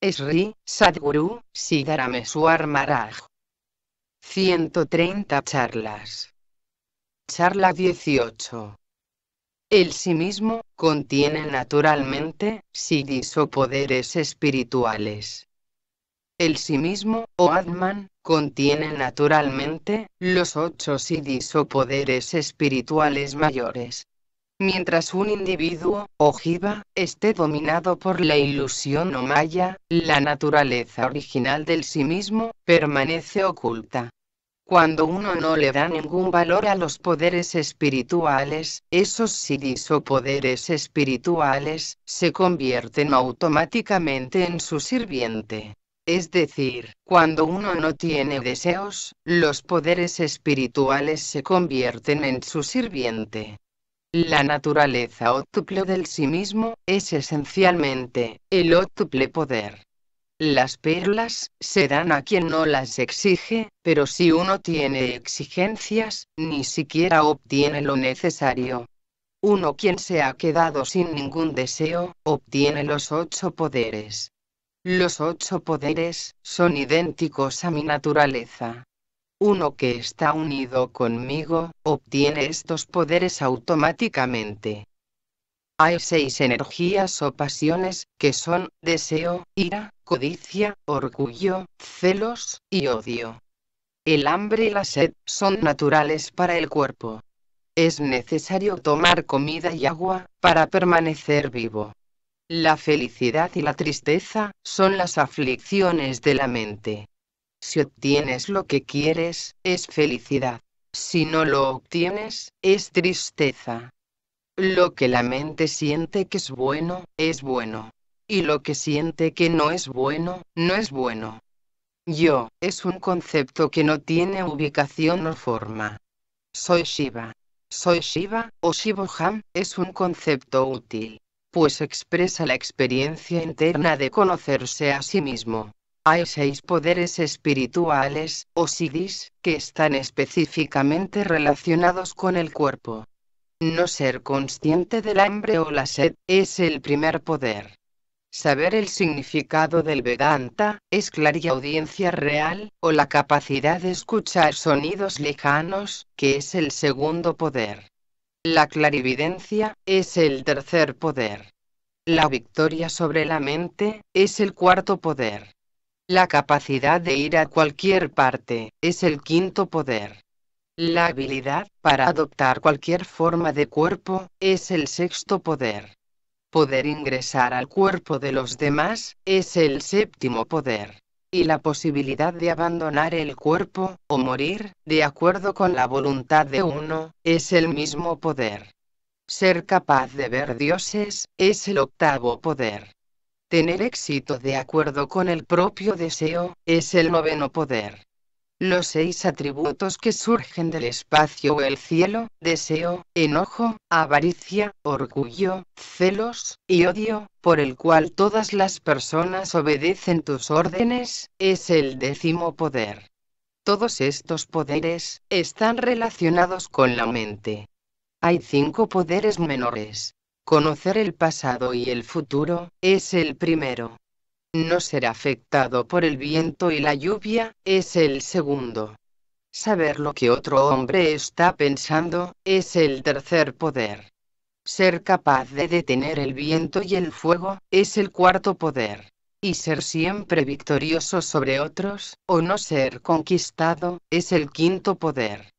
Esri, Sadguru Siddharameswar Maraj. 130 charlas. Charla 18. El sí mismo contiene naturalmente siddhis o poderes espirituales. El sí mismo, o Atman, contiene naturalmente los ocho siddhis o poderes espirituales mayores, Mientras un individuo, ojiva, esté dominado por la ilusión o maya, la naturaleza original del sí mismo, permanece oculta. Cuando uno no le da ningún valor a los poderes espirituales, esos siddhis o poderes espirituales, se convierten automáticamente en su sirviente. Es decir, cuando uno no tiene deseos, los poderes espirituales se convierten en su sirviente. La naturaleza óctuple del sí mismo, es esencialmente, el óctuple poder. Las perlas, se dan a quien no las exige, pero si uno tiene exigencias, ni siquiera obtiene lo necesario. Uno quien se ha quedado sin ningún deseo, obtiene los ocho poderes. Los ocho poderes, son idénticos a mi naturaleza uno que está unido conmigo, obtiene estos poderes automáticamente. Hay seis energías o pasiones, que son deseo, ira, codicia, orgullo, celos y odio. El hambre y la sed son naturales para el cuerpo. Es necesario tomar comida y agua para permanecer vivo. La felicidad y la tristeza son las aflicciones de la mente. Si obtienes lo que quieres, es felicidad. Si no lo obtienes, es tristeza. Lo que la mente siente que es bueno, es bueno. Y lo que siente que no es bueno, no es bueno. Yo, es un concepto que no tiene ubicación o forma. Soy Shiva. Soy Shiva, o Shivoham, es un concepto útil, pues expresa la experiencia interna de conocerse a sí mismo. Hay seis poderes espirituales, o siddhis, que están específicamente relacionados con el cuerpo. No ser consciente del hambre o la sed es el primer poder. Saber el significado del Vedanta es clariaudiencia real, o la capacidad de escuchar sonidos lejanos, que es el segundo poder. La clarividencia es el tercer poder. La victoria sobre la mente es el cuarto poder. La capacidad de ir a cualquier parte es el quinto poder. La habilidad para adoptar cualquier forma de cuerpo es el sexto poder. Poder ingresar al cuerpo de los demás es el séptimo poder y la posibilidad de abandonar el cuerpo, o morir, de acuerdo con la voluntad de uno, es el mismo poder. Ser capaz de ver dioses, es el octavo poder. Tener éxito de acuerdo con el propio deseo, es el noveno poder. Los seis atributos que surgen del espacio o el cielo, deseo, enojo, avaricia, orgullo, celos y odio, por el cual todas las personas obedecen tus órdenes, es el décimo poder. Todos estos poderes están relacionados con la mente. Hay cinco poderes menores, Conocer el pasado y el futuro, es el primero. No ser afectado por el viento y la lluvia, es el segundo. Saber lo que otro hombre está pensando, es el tercer poder. Ser capaz de detener el viento y el fuego, es el cuarto poder. Y ser siempre victorioso sobre otros, o no ser conquistado, es el quinto poder.